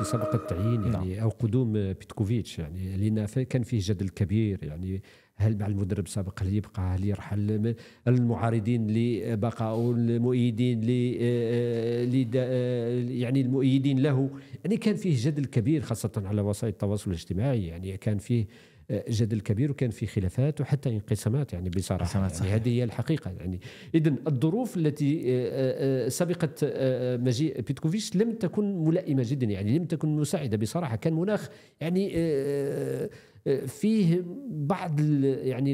التي سبق التعيين يعني نعم. او قدوم بيتكوفيتش يعني لان كان فيه جدل كبير يعني هل مع المدرب السابق هل يبقى هل يرحل المعارضين لبقاء المؤيدين ل آه، آه، آه، يعني المؤيدين له يعني كان فيه جدل كبير خاصه على وسائل التواصل الاجتماعي يعني كان فيه جدل كبير وكان في خلافات وحتى انقسامات يعني بصراحه يعني هذه هي الحقيقه يعني اذا الظروف التي آه، آه، آه، سبقت مجيء بيتكوفيتش لم تكن ملائمه جدا يعني لم تكن مساعده بصراحه كان مناخ يعني فيه بعض يعني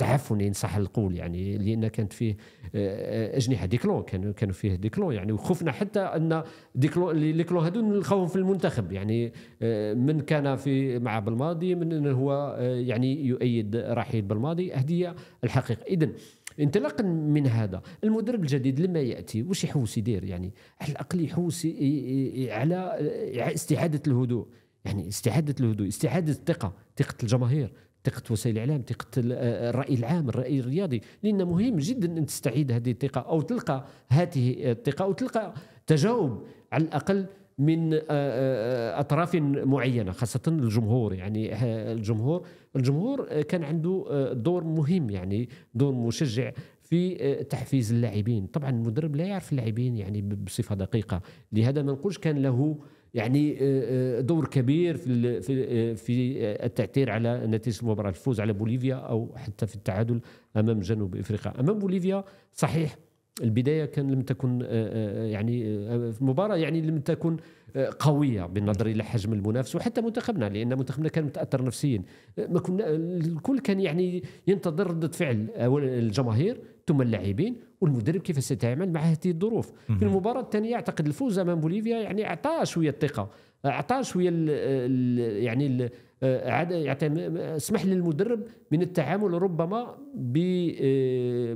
تعفن ان صح القول يعني لان كانت فيه آه، اجنحه ديكلون كانوا كانوا فيه ديكلون يعني وخفنا حتى ان ديكلون ديكلون هذو نلقاوهم في المنتخب يعني آه، من كان في مع بالماضي من هو آه، يعني يؤيد رحيل بالماضي هذه الحقيقه اذا انطلاقا من هذا المدرب الجديد لما ياتي واش يحوس يدير يعني على الاقل يحوس على استعاده الهدوء يعني استعاده الهدوء استعاده الثقه ثقه الجماهير ثقة وسائل الإعلام ثقة آه، آه، الرأي العام الرأي الرياضي لأن مهم جدا أن تستعيد هذه الثقة أو تلقى هذه الثقة أو تلقى تجاوب على الأقل من آه، اطراف معينه خاصه الجمهور يعني الجمهور الجمهور كان عنده دور مهم يعني دور مشجع في تحفيز اللاعبين طبعا المدرب لا يعرف اللاعبين يعني بصفه دقيقه لهذا ما نقولش كان له يعني آه، آه، دور كبير في في آه، التاثير على نتيجه المباراه الفوز على بوليفيا او حتى في التعادل امام جنوب افريقيا امام بوليفيا صحيح البدايه كان لم تكن آه، آه، آه، يعني مباراه يعني لم تكن قويه بالنظر الى حجم المنافس وحتى منتخبنا لان منتخبنا كان متاثر نفسيا ما كنا الكل كان يعني ينتظر رده فعل الجماهير ثم اللاعبين والمدرب كيف سيتعامل مع هذه الظروف في المباراه الثانيه اعتقد الفوز امام بوليفيا يعني اعطاه شويه الثقه اعطاه شويه الـ ال يعني ال يعني اسمح للمدرب من التعامل ربما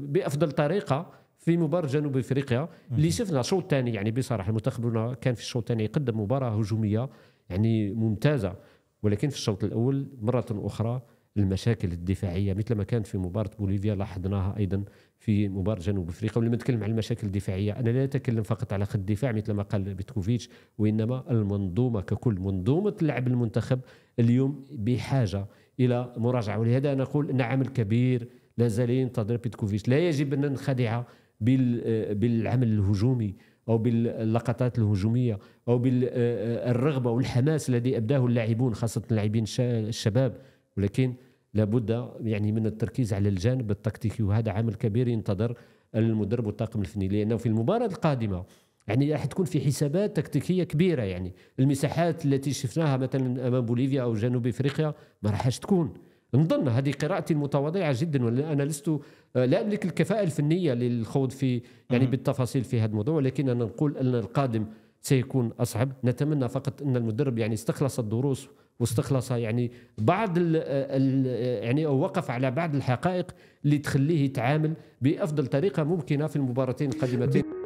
بافضل طريقه في مباراه جنوب افريقيا اللي شفنا الشوط الثاني يعني بصراحه المنتخب كان في الشوط الثاني يقدم مباراه هجوميه يعني ممتازه ولكن في الشوط الاول مره اخرى المشاكل الدفاعيه مثل ما كانت في مباراه بوليفيا لاحظناها ايضا في مباراه جنوب افريقيا ولما نتكلم عن المشاكل الدفاعيه انا لا اتكلم فقط على خط الدفاع مثل ما قال بيتكوفيتش وانما المنظومه ككل منظومه لعب المنتخب اليوم بحاجه الى مراجعه ولهذا انا اقول ان عمل كبير لا زال ينتظر بيتكوفيتش لا يجب ان ننخدع بالعمل الهجومي او باللقطات الهجوميه او بالرغبه والحماس الذي ابداه اللاعبون خاصه اللاعبين الشباب ولكن لابد يعني من التركيز على الجانب التكتيكي وهذا عمل كبير ينتظر المدرب والطاقم الفني لانه في المباراه القادمه يعني راح تكون في حسابات تكتيكيه كبيره يعني المساحات التي شفناها مثلا امام بوليفيا او جنوب افريقيا ما راحش تكون نظن هذه قراءتي المتواضعه جدا أنا لست آه، لا املك الكفاءه الفنيه للخوض في يعني بالتفاصيل في هذا الموضوع ولكن انا نقول ان القادم سيكون اصعب نتمنى فقط ان المدرب يعني استخلص الدروس واستخلص يعني بعض الـ آه، الـ آه، يعني او وقف على بعض الحقائق اللي تخليه يتعامل بافضل طريقه ممكنه في المباراتين القادمتين